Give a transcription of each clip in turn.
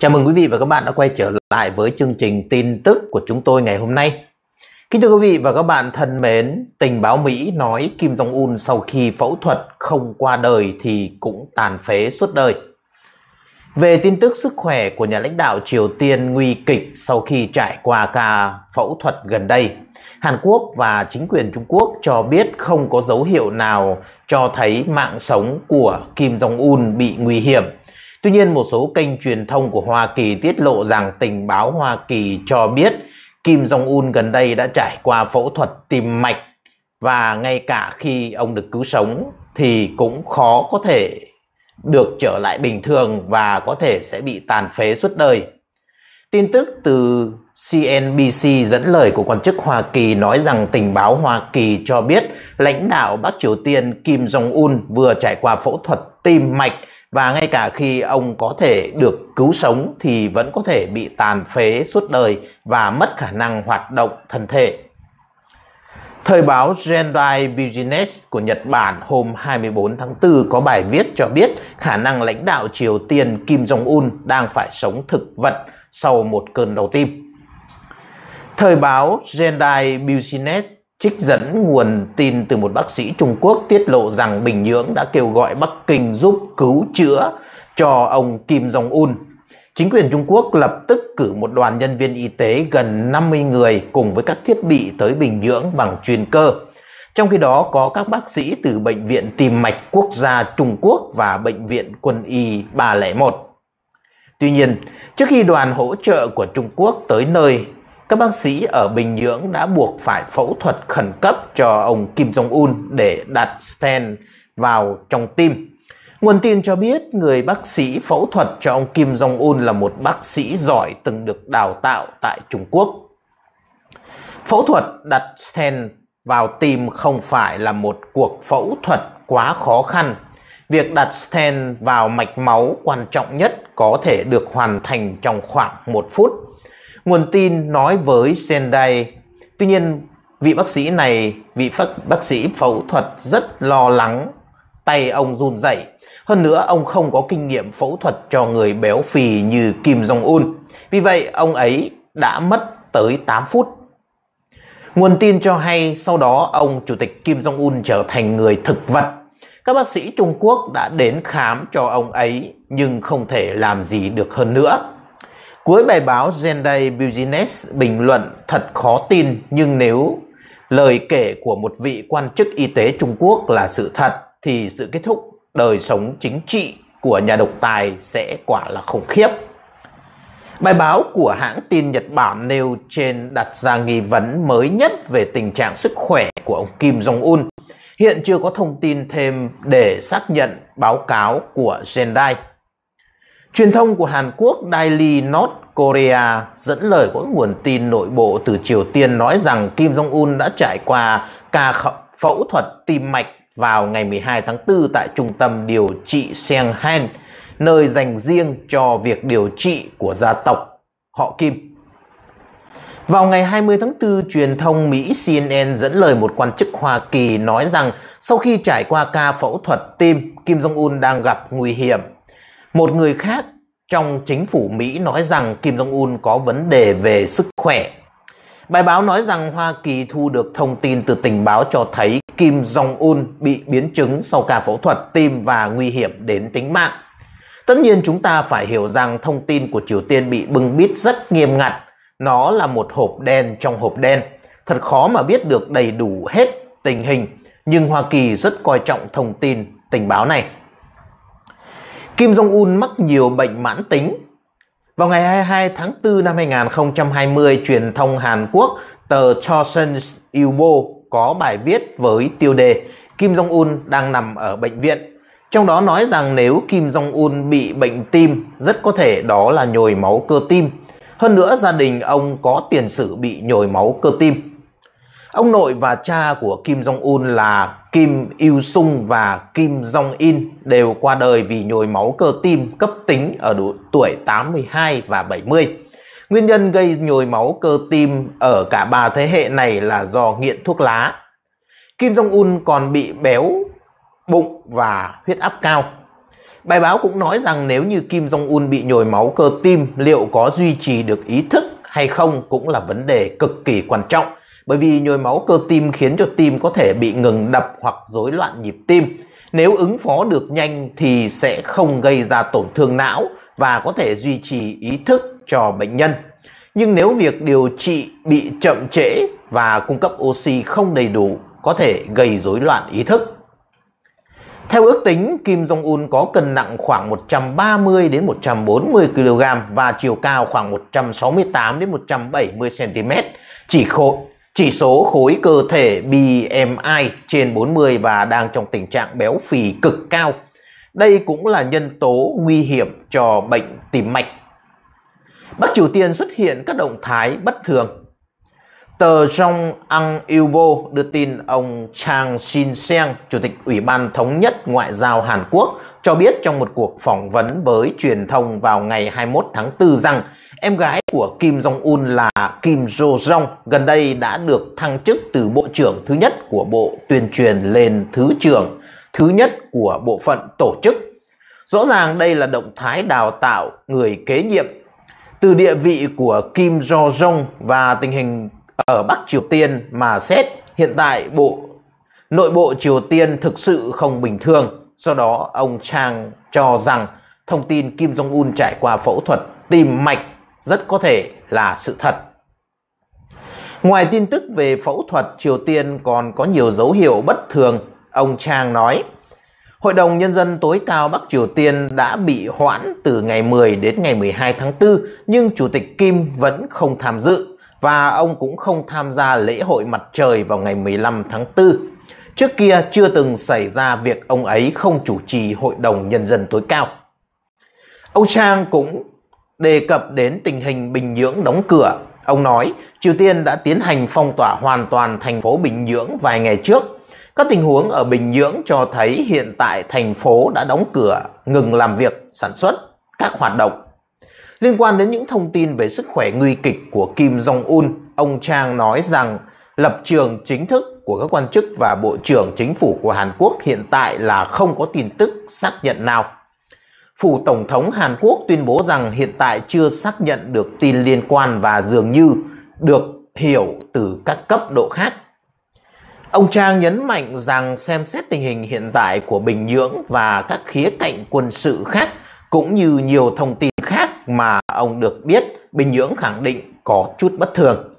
Chào mừng quý vị và các bạn đã quay trở lại với chương trình tin tức của chúng tôi ngày hôm nay. Kính thưa quý vị và các bạn thân mến, tình báo Mỹ nói Kim Jong-un sau khi phẫu thuật không qua đời thì cũng tàn phế suốt đời. Về tin tức sức khỏe của nhà lãnh đạo Triều Tiên nguy kịch sau khi trải qua ca phẫu thuật gần đây, Hàn Quốc và chính quyền Trung Quốc cho biết không có dấu hiệu nào cho thấy mạng sống của Kim Jong-un bị nguy hiểm Tuy nhiên, một số kênh truyền thông của Hoa Kỳ tiết lộ rằng tình báo Hoa Kỳ cho biết Kim Jong-un gần đây đã trải qua phẫu thuật tim mạch và ngay cả khi ông được cứu sống thì cũng khó có thể được trở lại bình thường và có thể sẽ bị tàn phế suốt đời. Tin tức từ CNBC dẫn lời của quan chức Hoa Kỳ nói rằng tình báo Hoa Kỳ cho biết lãnh đạo Bắc Triều Tiên Kim Jong-un vừa trải qua phẫu thuật tim mạch và ngay cả khi ông có thể được cứu sống thì vẫn có thể bị tàn phế suốt đời và mất khả năng hoạt động thân thể. Thời báo Jendai Business của Nhật Bản hôm 24 tháng 4 có bài viết cho biết khả năng lãnh đạo Triều Tiên Kim Jong-un đang phải sống thực vật sau một cơn đau tim. Thời báo Jendai Business Trích dẫn nguồn tin từ một bác sĩ Trung Quốc tiết lộ rằng Bình Nhưỡng đã kêu gọi Bắc Kinh giúp cứu chữa cho ông Kim Jong-un. Chính quyền Trung Quốc lập tức cử một đoàn nhân viên y tế gần 50 người cùng với các thiết bị tới Bình Nhưỡng bằng chuyên cơ. Trong khi đó có các bác sĩ từ Bệnh viện Tim mạch Quốc gia Trung Quốc và Bệnh viện Quân y 301. Tuy nhiên, trước khi đoàn hỗ trợ của Trung Quốc tới nơi, các bác sĩ ở Bình Nhưỡng đã buộc phải phẫu thuật khẩn cấp cho ông Kim Jong-un để đặt stent vào trong tim. Nguồn tin cho biết người bác sĩ phẫu thuật cho ông Kim Jong-un là một bác sĩ giỏi từng được đào tạo tại Trung Quốc. Phẫu thuật đặt stent vào tim không phải là một cuộc phẫu thuật quá khó khăn. Việc đặt stent vào mạch máu quan trọng nhất có thể được hoàn thành trong khoảng một phút Nguồn tin nói với Sendai, tuy nhiên vị bác sĩ này, vị bác sĩ phẫu thuật rất lo lắng, tay ông run rẩy. Hơn nữa ông không có kinh nghiệm phẫu thuật cho người béo phì như Kim Jong-un. Vì vậy ông ấy đã mất tới 8 phút. Nguồn tin cho hay sau đó ông Chủ tịch Kim Jong-un trở thành người thực vật. Các bác sĩ Trung Quốc đã đến khám cho ông ấy nhưng không thể làm gì được hơn nữa. Cuối bài báo Zenday Business bình luận thật khó tin nhưng nếu lời kể của một vị quan chức y tế Trung Quốc là sự thật thì sự kết thúc đời sống chính trị của nhà độc tài sẽ quả là khủng khiếp. Bài báo của hãng tin Nhật Bản nêu trên đặt ra nghi vấn mới nhất về tình trạng sức khỏe của ông Kim Jong-un. Hiện chưa có thông tin thêm để xác nhận báo cáo của Jendai. Truyền thông của Hàn Quốc Daily North Korea dẫn lời của nguồn tin nội bộ từ Triều Tiên nói rằng Kim Jong-un đã trải qua ca phẫu thuật tim mạch vào ngày 12 tháng 4 tại trung tâm điều trị Seonghan, nơi dành riêng cho việc điều trị của gia tộc họ Kim. Vào ngày 20 tháng 4, truyền thông Mỹ CNN dẫn lời một quan chức Hoa Kỳ nói rằng sau khi trải qua ca phẫu thuật tim, Kim Jong-un đang gặp nguy hiểm một người khác trong chính phủ Mỹ nói rằng Kim Jong-un có vấn đề về sức khỏe. Bài báo nói rằng Hoa Kỳ thu được thông tin từ tình báo cho thấy Kim Jong-un bị biến chứng sau ca phẫu thuật tim và nguy hiểm đến tính mạng. Tất nhiên chúng ta phải hiểu rằng thông tin của Triều Tiên bị bưng bít rất nghiêm ngặt. Nó là một hộp đen trong hộp đen. Thật khó mà biết được đầy đủ hết tình hình, nhưng Hoa Kỳ rất coi trọng thông tin tình báo này. Kim Jong-un mắc nhiều bệnh mãn tính. Vào ngày 22 tháng 4 năm 2020, truyền thông Hàn Quốc tờ Chosun Ilbo có bài viết với tiêu đề Kim Jong-un đang nằm ở bệnh viện. Trong đó nói rằng nếu Kim Jong-un bị bệnh tim, rất có thể đó là nhồi máu cơ tim. Hơn nữa, gia đình ông có tiền sử bị nhồi máu cơ tim. Ông nội và cha của Kim Jong-un là Kim Il-sung và Kim Jong-in đều qua đời vì nhồi máu cơ tim cấp tính ở độ tuổi 82 và 70. Nguyên nhân gây nhồi máu cơ tim ở cả ba thế hệ này là do nghiện thuốc lá. Kim Jong-un còn bị béo, bụng và huyết áp cao. Bài báo cũng nói rằng nếu như Kim Jong-un bị nhồi máu cơ tim liệu có duy trì được ý thức hay không cũng là vấn đề cực kỳ quan trọng bởi vì nhồi máu cơ tim khiến cho tim có thể bị ngừng đập hoặc rối loạn nhịp tim. Nếu ứng phó được nhanh thì sẽ không gây ra tổn thương não và có thể duy trì ý thức cho bệnh nhân. Nhưng nếu việc điều trị bị chậm trễ và cung cấp oxy không đầy đủ có thể gây rối loạn ý thức. Theo ước tính, Kim Jong-un có cân nặng khoảng 130 đến 140 kg và chiều cao khoảng 168 đến 170 cm, chỉ khổ, chỉ số khối cơ thể BMI trên 40 và đang trong tình trạng béo phì cực cao. Đây cũng là nhân tố nguy hiểm cho bệnh tim mạch. Bắc Triều Tiên xuất hiện các động thái bất thường. Tờ Jong Ang Ilbo đưa tin ông Chang Shin-seng, Chủ tịch Ủy ban Thống nhất Ngoại giao Hàn Quốc, cho biết trong một cuộc phỏng vấn với truyền thông vào ngày 21 tháng 4 rằng Em gái của Kim Jong-un là Kim Jo-jong gần đây đã được thăng chức từ Bộ trưởng thứ nhất của Bộ Tuyên truyền lên Thứ trưởng thứ nhất của bộ phận tổ chức. Rõ ràng đây là động thái đào tạo người kế nhiệm. Từ địa vị của Kim Jo-jong và tình hình ở Bắc Triều Tiên mà xét hiện tại bộ nội bộ Triều Tiên thực sự không bình thường. Do đó, ông Chang cho rằng thông tin Kim Jong-un trải qua phẫu thuật tim mạch rất có thể là sự thật. Ngoài tin tức về phẫu thuật, Triều Tiên còn có nhiều dấu hiệu bất thường, ông Trang nói. Hội đồng Nhân dân tối cao Bắc Triều Tiên đã bị hoãn từ ngày 10 đến ngày 12 tháng 4, nhưng Chủ tịch Kim vẫn không tham dự và ông cũng không tham gia lễ hội mặt trời vào ngày 15 tháng 4. Trước kia chưa từng xảy ra việc ông ấy không chủ trì Hội đồng Nhân dân tối cao. Ông Trang cũng đề cập đến tình hình Bình Nhưỡng đóng cửa. Ông nói, Triều Tiên đã tiến hành phong tỏa hoàn toàn thành phố Bình Nhưỡng vài ngày trước. Các tình huống ở Bình Nhưỡng cho thấy hiện tại thành phố đã đóng cửa, ngừng làm việc, sản xuất, các hoạt động. Liên quan đến những thông tin về sức khỏe nguy kịch của Kim Jong-un, ông Trang nói rằng lập trường chính thức của các quan chức và bộ trưởng chính phủ của Hàn Quốc hiện tại là không có tin tức xác nhận nào. Phủ Tổng thống Hàn Quốc tuyên bố rằng hiện tại chưa xác nhận được tin liên quan và dường như được hiểu từ các cấp độ khác. Ông Trang nhấn mạnh rằng xem xét tình hình hiện tại của Bình Nhưỡng và các khía cạnh quân sự khác cũng như nhiều thông tin khác mà ông được biết, Bình Nhưỡng khẳng định có chút bất thường.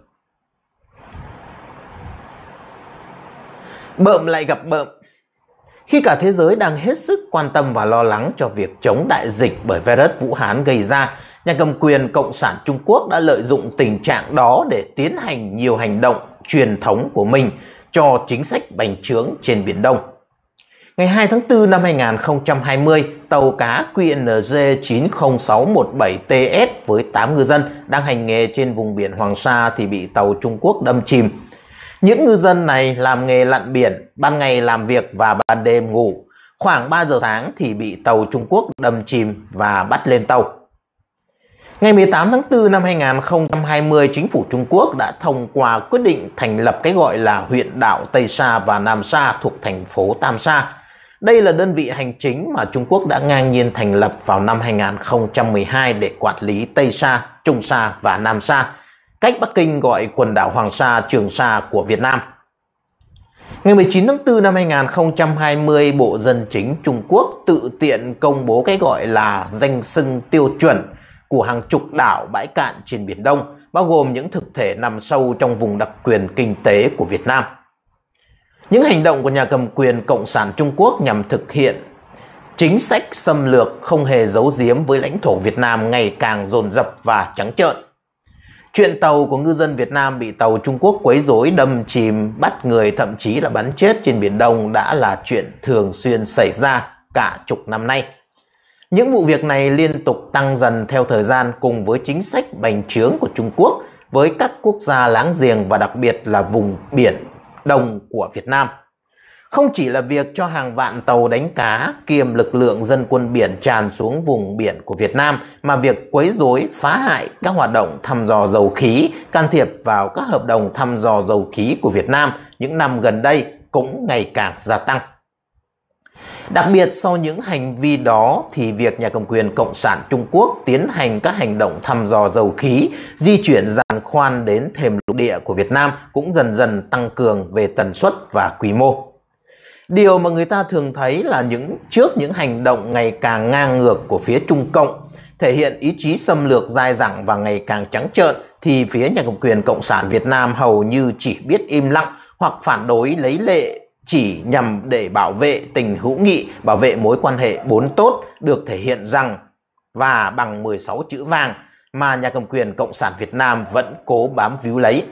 Bợm lại gặp bợm khi cả thế giới đang hết sức quan tâm và lo lắng cho việc chống đại dịch bởi virus Vũ Hán gây ra, nhà cầm quyền Cộng sản Trung Quốc đã lợi dụng tình trạng đó để tiến hành nhiều hành động truyền thống của mình cho chính sách bành trướng trên Biển Đông. Ngày 2 tháng 4 năm 2020, tàu cá QNG 90617TS với 8 ngư dân đang hành nghề trên vùng biển Hoàng Sa thì bị tàu Trung Quốc đâm chìm những ngư dân này làm nghề lặn biển, ban ngày làm việc và ban đêm ngủ. Khoảng 3 giờ sáng thì bị tàu Trung Quốc đâm chìm và bắt lên tàu. Ngày 18 tháng 4 năm 2020, chính phủ Trung Quốc đã thông qua quyết định thành lập cái gọi là huyện đảo Tây Sa và Nam Sa thuộc thành phố Tam Sa. Đây là đơn vị hành chính mà Trung Quốc đã ngang nhiên thành lập vào năm 2012 để quản lý Tây Sa, Trung Sa và Nam Sa cách Bắc Kinh gọi quần đảo Hoàng Sa, Trường Sa của Việt Nam. Ngày 19 tháng 4 năm 2020, Bộ Dân Chính Trung Quốc tự tiện công bố cái gọi là danh sưng tiêu chuẩn của hàng chục đảo bãi cạn trên Biển Đông, bao gồm những thực thể nằm sâu trong vùng đặc quyền kinh tế của Việt Nam. Những hành động của nhà cầm quyền Cộng sản Trung Quốc nhằm thực hiện chính sách xâm lược không hề giấu giếm với lãnh thổ Việt Nam ngày càng dồn dập và trắng trợn Chuyện tàu của ngư dân Việt Nam bị tàu Trung Quốc quấy rối, đâm chìm, bắt người thậm chí là bắn chết trên Biển Đông đã là chuyện thường xuyên xảy ra cả chục năm nay. Những vụ việc này liên tục tăng dần theo thời gian cùng với chính sách bành trướng của Trung Quốc với các quốc gia láng giềng và đặc biệt là vùng biển Đông của Việt Nam. Không chỉ là việc cho hàng vạn tàu đánh cá kiềm lực lượng dân quân biển tràn xuống vùng biển của Việt Nam mà việc quấy rối phá hại các hoạt động thăm dò dầu khí, can thiệp vào các hợp đồng thăm dò dầu khí của Việt Nam những năm gần đây cũng ngày càng gia tăng. Đặc biệt sau những hành vi đó thì việc nhà cầm quyền Cộng sản Trung Quốc tiến hành các hành động thăm dò dầu khí, di chuyển giàn khoan đến thềm lục địa của Việt Nam cũng dần dần tăng cường về tần suất và quy mô. Điều mà người ta thường thấy là những trước những hành động ngày càng ngang ngược của phía Trung Cộng, thể hiện ý chí xâm lược dai dẳng và ngày càng trắng trợn, thì phía nhà cầm quyền Cộng sản Việt Nam hầu như chỉ biết im lặng hoặc phản đối lấy lệ chỉ nhằm để bảo vệ tình hữu nghị, bảo vệ mối quan hệ bốn tốt được thể hiện rằng và bằng 16 chữ vàng mà nhà cầm quyền Cộng sản Việt Nam vẫn cố bám víu lấy.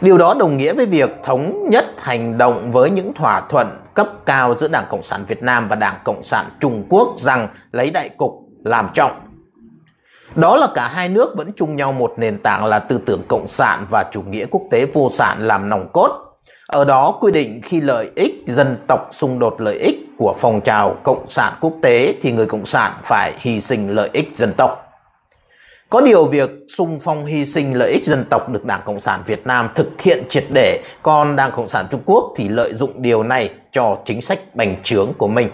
Điều đó đồng nghĩa với việc thống nhất hành động với những thỏa thuận cấp cao giữa Đảng Cộng sản Việt Nam và Đảng Cộng sản Trung Quốc rằng lấy đại cục làm trọng. Đó là cả hai nước vẫn chung nhau một nền tảng là tư tưởng cộng sản và chủ nghĩa quốc tế vô sản làm nòng cốt. Ở đó quy định khi lợi ích dân tộc xung đột lợi ích của phong trào cộng sản quốc tế thì người cộng sản phải hy sinh lợi ích dân tộc. Có điều việc sung phong hy sinh lợi ích dân tộc được Đảng Cộng sản Việt Nam thực hiện triệt để, còn Đảng Cộng sản Trung Quốc thì lợi dụng điều này cho chính sách bành trướng của mình.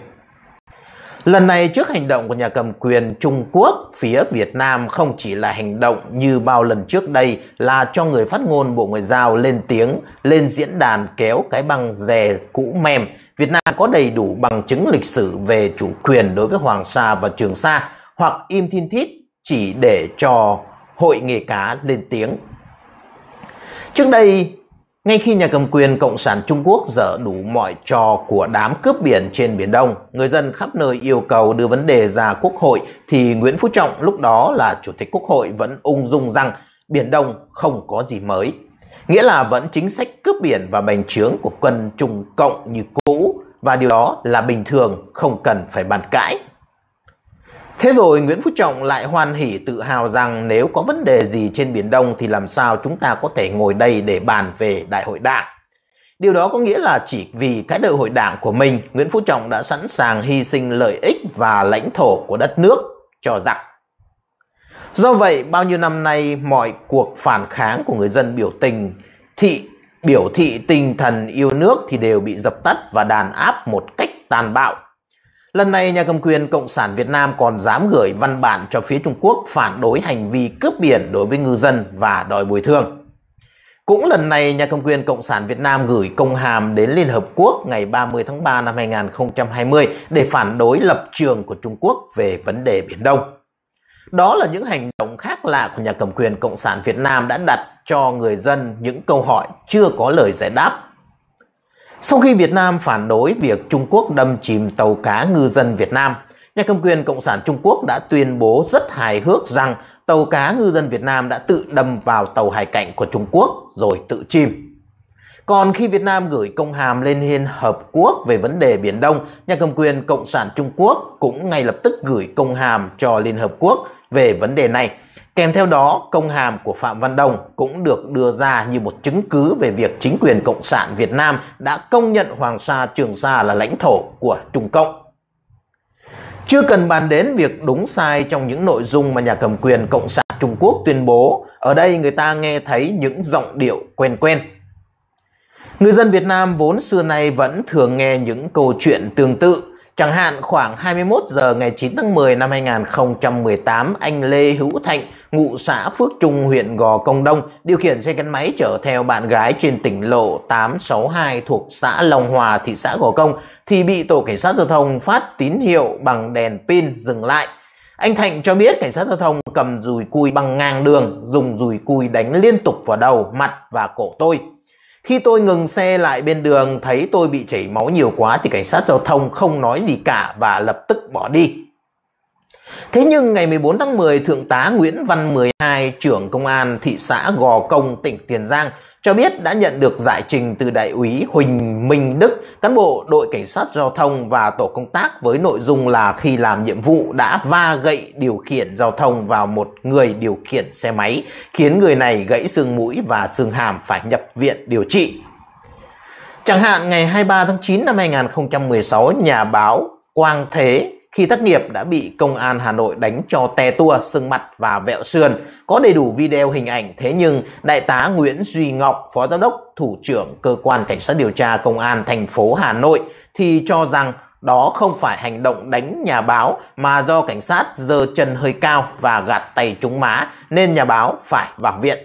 Lần này trước hành động của nhà cầm quyền Trung Quốc, phía Việt Nam không chỉ là hành động như bao lần trước đây là cho người phát ngôn Bộ Ngoại giao lên tiếng, lên diễn đàn kéo cái băng dè cũ mềm. Việt Nam có đầy đủ bằng chứng lịch sử về chủ quyền đối với Hoàng Sa và Trường Sa hoặc im thiên thít chỉ để cho hội nghề cá lên tiếng. Trước đây, ngay khi nhà cầm quyền Cộng sản Trung Quốc dở đủ mọi trò của đám cướp biển trên Biển Đông, người dân khắp nơi yêu cầu đưa vấn đề ra Quốc hội thì Nguyễn Phú Trọng lúc đó là Chủ tịch Quốc hội vẫn ung dung rằng Biển Đông không có gì mới. Nghĩa là vẫn chính sách cướp biển và bành trướng của quân Trung Cộng như cũ và điều đó là bình thường không cần phải bàn cãi. Thế rồi Nguyễn Phú Trọng lại hoan hỉ tự hào rằng nếu có vấn đề gì trên Biển Đông thì làm sao chúng ta có thể ngồi đây để bàn về đại hội đảng. Điều đó có nghĩa là chỉ vì cái đại hội đảng của mình, Nguyễn Phú Trọng đã sẵn sàng hy sinh lợi ích và lãnh thổ của đất nước cho giặc. Do vậy, bao nhiêu năm nay, mọi cuộc phản kháng của người dân biểu tình, thị biểu thị tinh thần yêu nước thì đều bị dập tắt và đàn áp một cách tàn bạo. Lần này, nhà cầm quyền Cộng sản Việt Nam còn dám gửi văn bản cho phía Trung Quốc phản đối hành vi cướp biển đối với ngư dân và đòi bồi thường. Cũng lần này, nhà cầm quyền Cộng sản Việt Nam gửi công hàm đến Liên Hợp Quốc ngày 30 tháng 3 năm 2020 để phản đối lập trường của Trung Quốc về vấn đề Biển Đông. Đó là những hành động khác lạ của nhà cầm quyền Cộng sản Việt Nam đã đặt cho người dân những câu hỏi chưa có lời giải đáp sau khi Việt Nam phản đối việc Trung Quốc đâm chìm tàu cá ngư dân Việt Nam, nhà cầm quyền Cộng sản Trung Quốc đã tuyên bố rất hài hước rằng tàu cá ngư dân Việt Nam đã tự đâm vào tàu hải cảnh của Trung Quốc rồi tự chìm. Còn khi Việt Nam gửi công hàm lên Liên Hợp Quốc về vấn đề Biển Đông, nhà cầm quyền Cộng sản Trung Quốc cũng ngay lập tức gửi công hàm cho Liên Hợp Quốc về vấn đề này Kèm theo đó, công hàm của Phạm Văn Đồng cũng được đưa ra như một chứng cứ về việc chính quyền Cộng sản Việt Nam đã công nhận Hoàng Sa Trường Sa là lãnh thổ của Trung Cộng. Chưa cần bàn đến việc đúng sai trong những nội dung mà nhà cầm quyền Cộng sản Trung Quốc tuyên bố, ở đây người ta nghe thấy những giọng điệu quen quen. Người dân Việt Nam vốn xưa nay vẫn thường nghe những câu chuyện tương tự Chẳng hạn khoảng 21 giờ ngày 9 tháng 10 năm 2018, anh Lê Hữu Thạnh, ngụ xã Phước Trung, huyện Gò Công Đông, điều khiển xe gắn máy chở theo bạn gái trên tỉnh lộ 862 thuộc xã Long Hòa, thị xã Gò Công, thì bị tổ cảnh sát giao thông phát tín hiệu bằng đèn pin dừng lại. Anh Thạnh cho biết cảnh sát giao thông cầm dùi cui bằng ngang đường, dùng dùi cui đánh liên tục vào đầu, mặt và cổ tôi. Khi tôi ngừng xe lại bên đường thấy tôi bị chảy máu nhiều quá thì cảnh sát giao thông không nói gì cả và lập tức bỏ đi. Thế nhưng ngày 14 tháng 10, Thượng tá Nguyễn Văn 12, trưởng công an thị xã Gò Công, tỉnh Tiền Giang cho biết đã nhận được giải trình từ đại úy Huỳnh Minh Đức, cán bộ đội cảnh sát giao thông và tổ công tác với nội dung là khi làm nhiệm vụ đã va gậy điều khiển giao thông vào một người điều khiển xe máy, khiến người này gãy xương mũi và xương hàm phải nhập viện điều trị. Chẳng hạn ngày 23 tháng 9 năm 2016, nhà báo Quang Thế khi thất nghiệp đã bị công an Hà Nội đánh cho te tua, sưng mặt và vẹo sườn. Có đầy đủ video hình ảnh, thế nhưng Đại tá Nguyễn Duy Ngọc, Phó Giám đốc, Thủ trưởng Cơ quan Cảnh sát điều tra Công an thành phố Hà Nội thì cho rằng đó không phải hành động đánh nhà báo mà do cảnh sát giơ chân hơi cao và gạt tay trúng má nên nhà báo phải vào viện.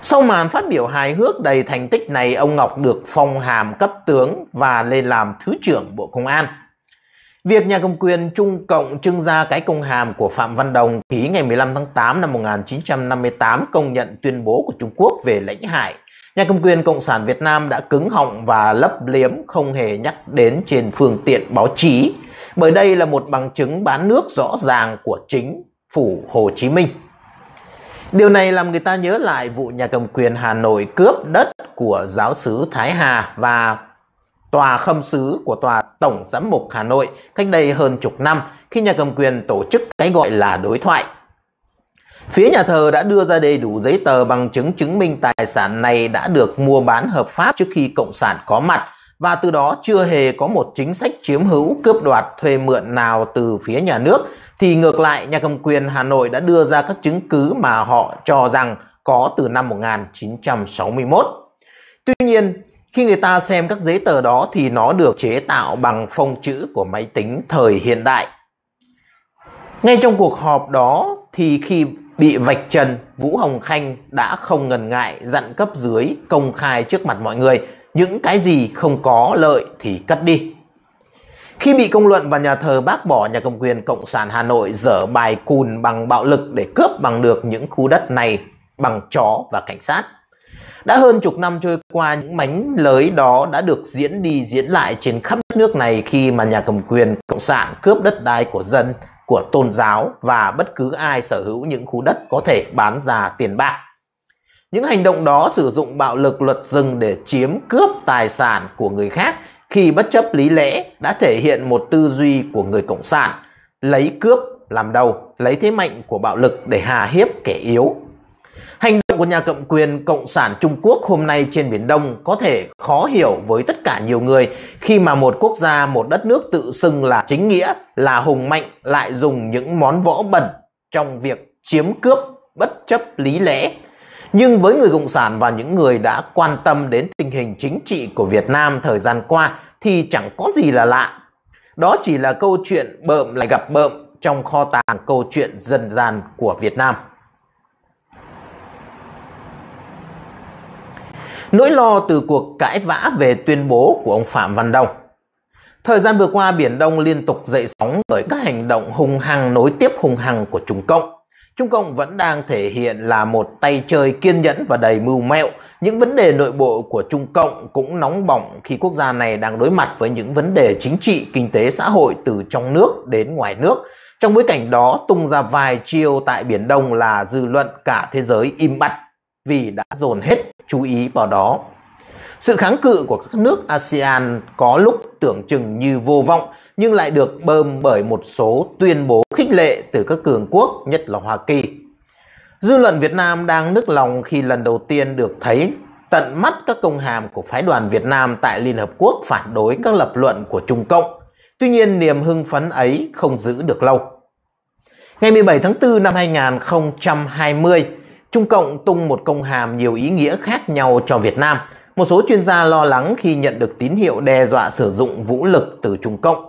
Sau màn phát biểu hài hước đầy thành tích này, ông Ngọc được phong hàm cấp tướng và lên làm Thứ trưởng Bộ Công an. Việc nhà cầm quyền Trung Cộng trưng ra cái công hàm của Phạm Văn Đồng ký ngày 15 tháng 8 năm 1958 công nhận tuyên bố của Trung Quốc về lãnh hải. Nhà cầm quyền Cộng sản Việt Nam đã cứng họng và lấp liếm không hề nhắc đến trên phương tiện báo chí, bởi đây là một bằng chứng bán nước rõ ràng của chính phủ Hồ Chí Minh. Điều này làm người ta nhớ lại vụ nhà cầm quyền Hà Nội cướp đất của giáo sứ Thái Hà và Tòa Khâm Sứ của Tòa Tổng Giám mục Hà Nội cách đây hơn chục năm khi nhà cầm quyền tổ chức cái gọi là đối thoại. Phía nhà thờ đã đưa ra đầy đủ giấy tờ bằng chứng chứng minh tài sản này đã được mua bán hợp pháp trước khi Cộng sản có mặt và từ đó chưa hề có một chính sách chiếm hữu cướp đoạt thuê mượn nào từ phía nhà nước thì ngược lại nhà cầm quyền Hà Nội đã đưa ra các chứng cứ mà họ cho rằng có từ năm 1961. Tuy nhiên, khi người ta xem các giấy tờ đó thì nó được chế tạo bằng phông chữ của máy tính thời hiện đại. Ngay trong cuộc họp đó thì khi bị vạch trần, Vũ Hồng Khanh đã không ngần ngại dặn cấp dưới công khai trước mặt mọi người những cái gì không có lợi thì cất đi. Khi bị công luận và nhà thờ bác bỏ nhà cầm quyền Cộng sản Hà Nội dở bài cùn bằng bạo lực để cướp bằng được những khu đất này bằng chó và cảnh sát. Đã hơn chục năm trôi qua, những mánh lới đó đã được diễn đi diễn lại trên khắp nước này khi mà nhà cầm quyền Cộng sản cướp đất đai của dân, của tôn giáo và bất cứ ai sở hữu những khu đất có thể bán ra tiền bạc. Những hành động đó sử dụng bạo lực luật rừng để chiếm cướp tài sản của người khác khi bất chấp lý lẽ đã thể hiện một tư duy của người Cộng sản, lấy cướp làm đầu, lấy thế mạnh của bạo lực để hà hiếp kẻ yếu. Hành động của nhà cầm quyền Cộng sản Trung Quốc hôm nay trên Biển Đông có thể khó hiểu với tất cả nhiều người khi mà một quốc gia, một đất nước tự xưng là chính nghĩa, là hùng mạnh lại dùng những món võ bẩn trong việc chiếm cướp bất chấp lý lẽ. Nhưng với người Cộng sản và những người đã quan tâm đến tình hình chính trị của Việt Nam thời gian qua thì chẳng có gì là lạ. Đó chỉ là câu chuyện bợm lại gặp bợm trong kho tàng câu chuyện dân gian của Việt Nam. Nỗi lo từ cuộc cãi vã về tuyên bố của ông Phạm Văn Đông. Thời gian vừa qua, Biển Đông liên tục dậy sóng bởi các hành động hung hăng nối tiếp hung hăng của Trung Cộng. Trung Cộng vẫn đang thể hiện là một tay chơi kiên nhẫn và đầy mưu mẹo. Những vấn đề nội bộ của Trung Cộng cũng nóng bỏng khi quốc gia này đang đối mặt với những vấn đề chính trị, kinh tế, xã hội từ trong nước đến ngoài nước. Trong bối cảnh đó, tung ra vài chiêu tại Biển Đông là dư luận cả thế giới im bặt vì đã dồn hết chú ý vào đó. Sự kháng cự của các nước ASEAN có lúc tưởng chừng như vô vọng nhưng lại được bơm bởi một số tuyên bố khích lệ từ các cường quốc, nhất là Hoa Kỳ. Dư luận Việt Nam đang nức lòng khi lần đầu tiên được thấy tận mắt các công hàm của phái đoàn Việt Nam tại Liên Hợp Quốc phản đối các lập luận của Trung Cộng. Tuy nhiên, niềm hưng phấn ấy không giữ được lâu. Ngày 17 tháng 4 năm 2020, Trung Cộng tung một công hàm nhiều ý nghĩa khác nhau cho Việt Nam. Một số chuyên gia lo lắng khi nhận được tín hiệu đe dọa sử dụng vũ lực từ Trung Cộng.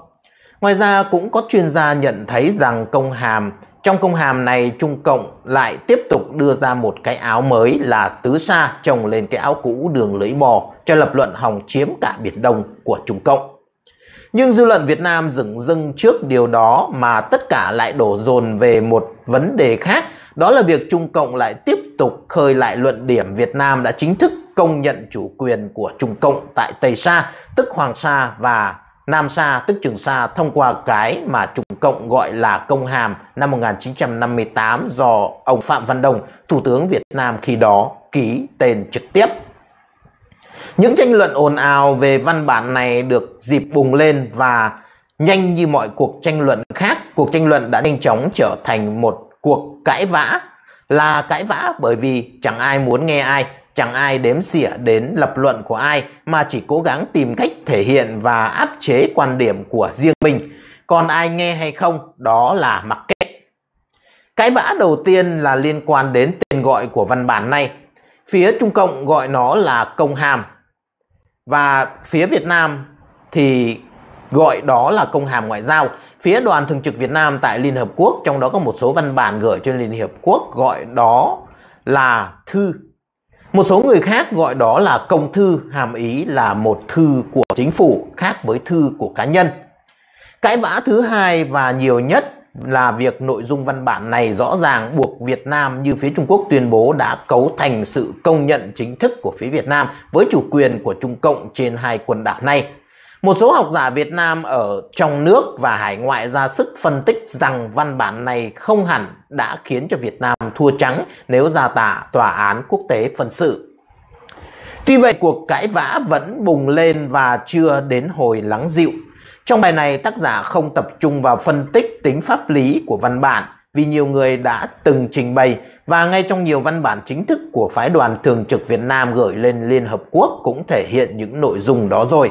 Ngoài ra cũng có chuyên gia nhận thấy rằng công hàm trong công hàm này Trung Cộng lại tiếp tục đưa ra một cái áo mới là tứ sa trồng lên cái áo cũ đường lưỡi bò cho lập luận hòng chiếm cả Biển Đông của Trung Cộng. Nhưng dư luận Việt Nam dừng dưng trước điều đó mà tất cả lại đổ dồn về một vấn đề khác đó là việc Trung Cộng lại tiếp tục khơi lại luận điểm Việt Nam đã chính thức công nhận chủ quyền của Trung Cộng tại Tây Sa, tức Hoàng Sa và Nam Sa, tức Trường Sa thông qua cái mà Trung Cộng gọi là công hàm năm 1958 do ông Phạm Văn Đồng, Thủ tướng Việt Nam khi đó ký tên trực tiếp. Những tranh luận ồn ào về văn bản này được dịp bùng lên và nhanh như mọi cuộc tranh luận khác, cuộc tranh luận đã nhanh chóng trở thành một cuộc cãi vã là cãi vã bởi vì chẳng ai muốn nghe ai, chẳng ai đếm xỉa đến lập luận của ai mà chỉ cố gắng tìm cách thể hiện và áp chế quan điểm của riêng mình. Còn ai nghe hay không đó là mặc kệ. Cãi vã đầu tiên là liên quan đến tên gọi của văn bản này. Phía Trung Cộng gọi nó là công hàm và phía Việt Nam thì gọi đó là công hàm ngoại giao Phía đoàn thường trực Việt Nam tại Liên Hợp Quốc trong đó có một số văn bản gửi cho Liên hợp Quốc gọi đó là thư. Một số người khác gọi đó là công thư, hàm ý là một thư của chính phủ khác với thư của cá nhân. Cãi vã thứ hai và nhiều nhất là việc nội dung văn bản này rõ ràng buộc Việt Nam như phía Trung Quốc tuyên bố đã cấu thành sự công nhận chính thức của phía Việt Nam với chủ quyền của Trung Cộng trên hai quần đảo này một số học giả Việt Nam ở trong nước và hải ngoại ra sức phân tích rằng văn bản này không hẳn đã khiến cho Việt Nam thua trắng nếu ra tả tòa án quốc tế phân sự. Tuy vậy cuộc cãi vã vẫn bùng lên và chưa đến hồi lắng dịu. Trong bài này tác giả không tập trung vào phân tích tính pháp lý của văn bản vì nhiều người đã từng trình bày và ngay trong nhiều văn bản chính thức của phái đoàn thường trực Việt Nam gửi lên Liên Hợp Quốc cũng thể hiện những nội dung đó rồi.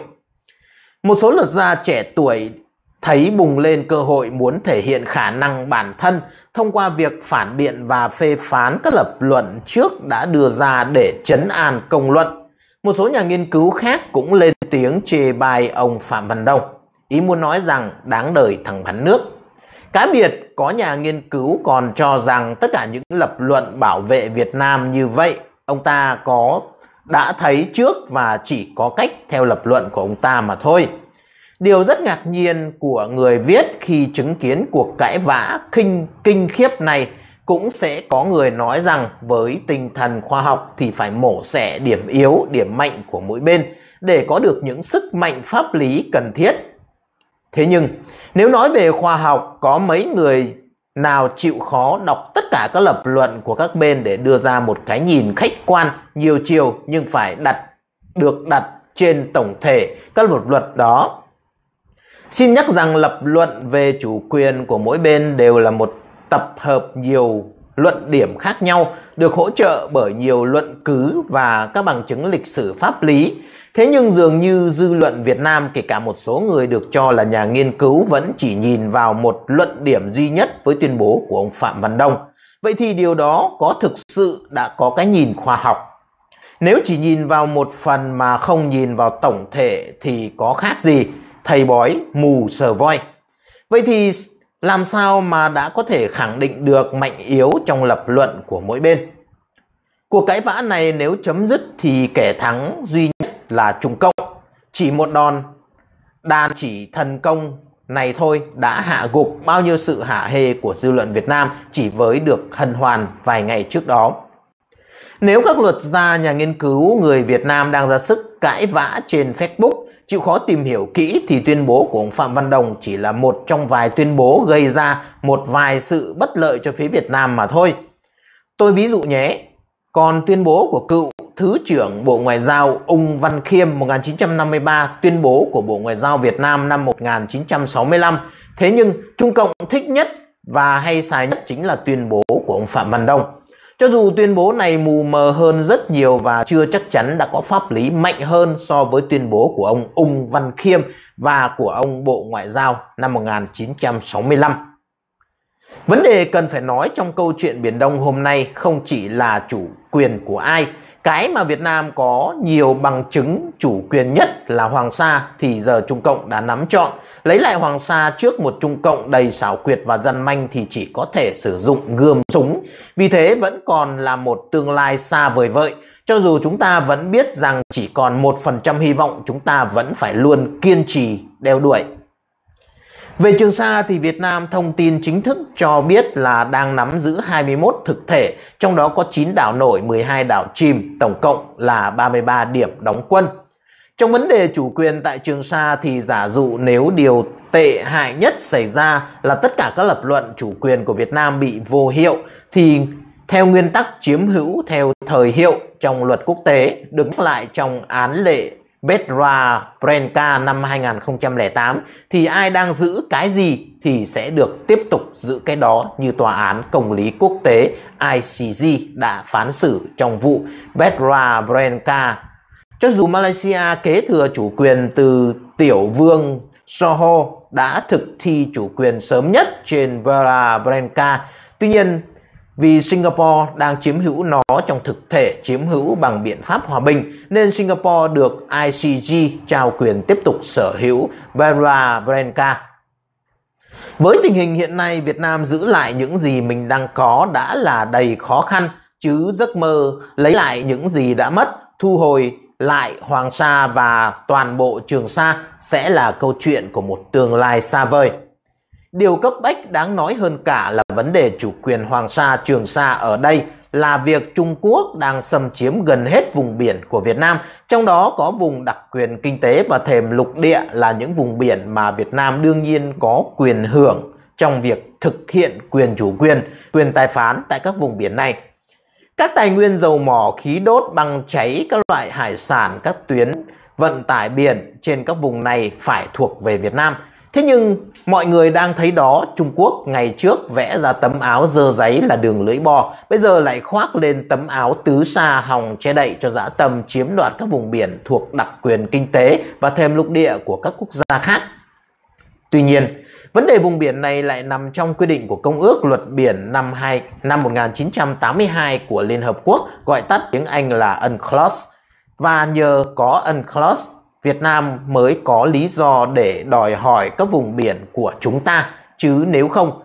Một số luật gia trẻ tuổi thấy bùng lên cơ hội muốn thể hiện khả năng bản thân thông qua việc phản biện và phê phán các lập luận trước đã đưa ra để chấn an công luận. Một số nhà nghiên cứu khác cũng lên tiếng chê bai ông Phạm Văn Đông, ý muốn nói rằng đáng đời thằng bắn nước. Cá biệt, có nhà nghiên cứu còn cho rằng tất cả những lập luận bảo vệ Việt Nam như vậy, ông ta có đã thấy trước và chỉ có cách theo lập luận của ông ta mà thôi. Điều rất ngạc nhiên của người viết khi chứng kiến cuộc cãi vã kinh kinh khiếp này cũng sẽ có người nói rằng với tinh thần khoa học thì phải mổ xẻ điểm yếu, điểm mạnh của mỗi bên để có được những sức mạnh pháp lý cần thiết. Thế nhưng, nếu nói về khoa học, có mấy người nào chịu khó đọc tất cả các lập luận của các bên để đưa ra một cái nhìn khách quan nhiều chiều nhưng phải đặt được đặt trên tổng thể các lập luật đó. Xin nhắc rằng lập luận về chủ quyền của mỗi bên đều là một tập hợp nhiều luận điểm khác nhau được hỗ trợ bởi nhiều luận cứ và các bằng chứng lịch sử pháp lý. Thế nhưng dường như dư luận Việt Nam kể cả một số người được cho là nhà nghiên cứu vẫn chỉ nhìn vào một luận điểm duy nhất với tuyên bố của ông Phạm Văn Đông. Vậy thì điều đó có thực sự đã có cái nhìn khoa học nếu chỉ nhìn vào một phần mà không nhìn vào tổng thể thì có khác gì thầy bói mù sờ voi. Vậy thì làm sao mà đã có thể khẳng định được mạnh yếu trong lập luận của mỗi bên. Cuộc cãi vã này nếu chấm dứt thì kẻ thắng duy nhất là Trung Cộng. Chỉ một đòn, đàn chỉ thần công này thôi đã hạ gục bao nhiêu sự hạ hê của dư luận Việt Nam chỉ với được hân hoàn vài ngày trước đó. Nếu các luật gia nhà nghiên cứu người Việt Nam đang ra sức cãi vã trên Facebook Chịu khó tìm hiểu kỹ thì tuyên bố của ông Phạm Văn Đồng chỉ là một trong vài tuyên bố gây ra một vài sự bất lợi cho phía Việt Nam mà thôi. Tôi ví dụ nhé, còn tuyên bố của cựu Thứ trưởng Bộ Ngoại giao Ung Văn Khiêm 1953 tuyên bố của Bộ Ngoại giao Việt Nam năm 1965. Thế nhưng Trung Cộng thích nhất và hay xài nhất chính là tuyên bố của ông Phạm Văn đồng cho dù tuyên bố này mù mờ hơn rất nhiều và chưa chắc chắn đã có pháp lý mạnh hơn so với tuyên bố của ông Ung Văn Khiêm và của ông Bộ Ngoại giao năm 1965. Vấn đề cần phải nói trong câu chuyện Biển Đông hôm nay không chỉ là chủ quyền của ai cái mà Việt Nam có nhiều bằng chứng chủ quyền nhất là Hoàng Sa thì giờ Trung Cộng đã nắm trọn. Lấy lại Hoàng Sa trước một Trung Cộng đầy xảo quyệt và dân manh thì chỉ có thể sử dụng gươm súng. Vì thế vẫn còn là một tương lai xa vời vợi. Cho dù chúng ta vẫn biết rằng chỉ còn 1% hy vọng chúng ta vẫn phải luôn kiên trì đeo đuổi. Về Trường Sa thì Việt Nam thông tin chính thức cho biết là đang nắm giữ 21 thực thể, trong đó có 9 đảo nổi, 12 đảo chìm, tổng cộng là 33 điểm đóng quân. Trong vấn đề chủ quyền tại Trường Sa thì giả dụ nếu điều tệ hại nhất xảy ra là tất cả các lập luận chủ quyền của Việt Nam bị vô hiệu thì theo nguyên tắc chiếm hữu theo thời hiệu trong luật quốc tế được lại trong án lệ Petra Prenka năm 2008 thì ai đang giữ cái gì thì sẽ được tiếp tục giữ cái đó như Tòa án Công lý Quốc tế ICG đã phán xử trong vụ Petra Prenka. Cho dù Malaysia kế thừa chủ quyền từ tiểu vương Soho đã thực thi chủ quyền sớm nhất trên Petra Prenka, tuy nhiên vì Singapore đang chiếm hữu nó trong thực thể chiếm hữu bằng biện pháp hòa bình, nên Singapore được ICG trao quyền tiếp tục sở hữu Vera Branca. Với tình hình hiện nay, Việt Nam giữ lại những gì mình đang có đã là đầy khó khăn, chứ giấc mơ lấy lại những gì đã mất, thu hồi lại Hoàng Sa và toàn bộ Trường Sa sẽ là câu chuyện của một tương lai xa vời. Điều cấp bách đáng nói hơn cả là vấn đề chủ quyền Hoàng Sa, Trường Sa ở đây là việc Trung Quốc đang xâm chiếm gần hết vùng biển của Việt Nam, trong đó có vùng đặc quyền kinh tế và thềm lục địa là những vùng biển mà Việt Nam đương nhiên có quyền hưởng trong việc thực hiện quyền chủ quyền, quyền tài phán tại các vùng biển này. Các tài nguyên dầu mỏ, khí đốt, băng cháy, các loại hải sản, các tuyến vận tải biển trên các vùng này phải thuộc về Việt Nam – Thế nhưng mọi người đang thấy đó Trung Quốc ngày trước vẽ ra tấm áo dơ giấy là đường lưỡi bò, bây giờ lại khoác lên tấm áo tứ xa hòng che đậy cho dã tâm chiếm đoạt các vùng biển thuộc đặc quyền kinh tế và thêm lục địa của các quốc gia khác. Tuy nhiên, vấn đề vùng biển này lại nằm trong quy định của Công ước Luật Biển năm, 2, năm 1982 của Liên Hợp Quốc, gọi tắt tiếng Anh là UNCLOS. Và nhờ có UNCLOS Việt Nam mới có lý do để đòi hỏi các vùng biển của chúng ta chứ nếu không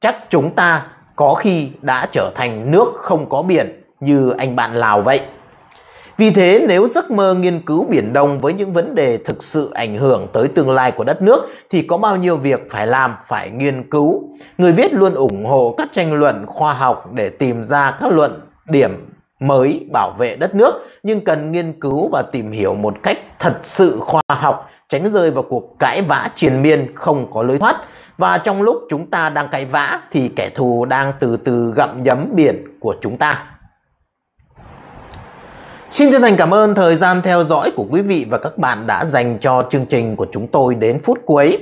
chắc chúng ta có khi đã trở thành nước không có biển như anh bạn Lào vậy. Vì thế nếu giấc mơ nghiên cứu Biển Đông với những vấn đề thực sự ảnh hưởng tới tương lai của đất nước thì có bao nhiêu việc phải làm, phải nghiên cứu. Người viết luôn ủng hộ các tranh luận khoa học để tìm ra các luận điểm mới bảo vệ đất nước nhưng cần nghiên cứu và tìm hiểu một cách thật sự khoa học, tránh rơi vào cuộc cãi vã triền miên không có lối thoát. Và trong lúc chúng ta đang cãi vã thì kẻ thù đang từ từ gặm nhấm biển của chúng ta. Xin chân thành cảm ơn thời gian theo dõi của quý vị và các bạn đã dành cho chương trình của chúng tôi đến phút cuối.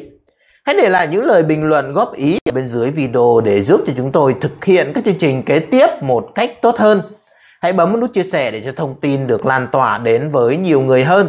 Hãy để lại những lời bình luận góp ý ở bên dưới video để giúp cho chúng tôi thực hiện các chương trình kế tiếp một cách tốt hơn. Hãy bấm nút chia sẻ để cho thông tin được lan tỏa đến với nhiều người hơn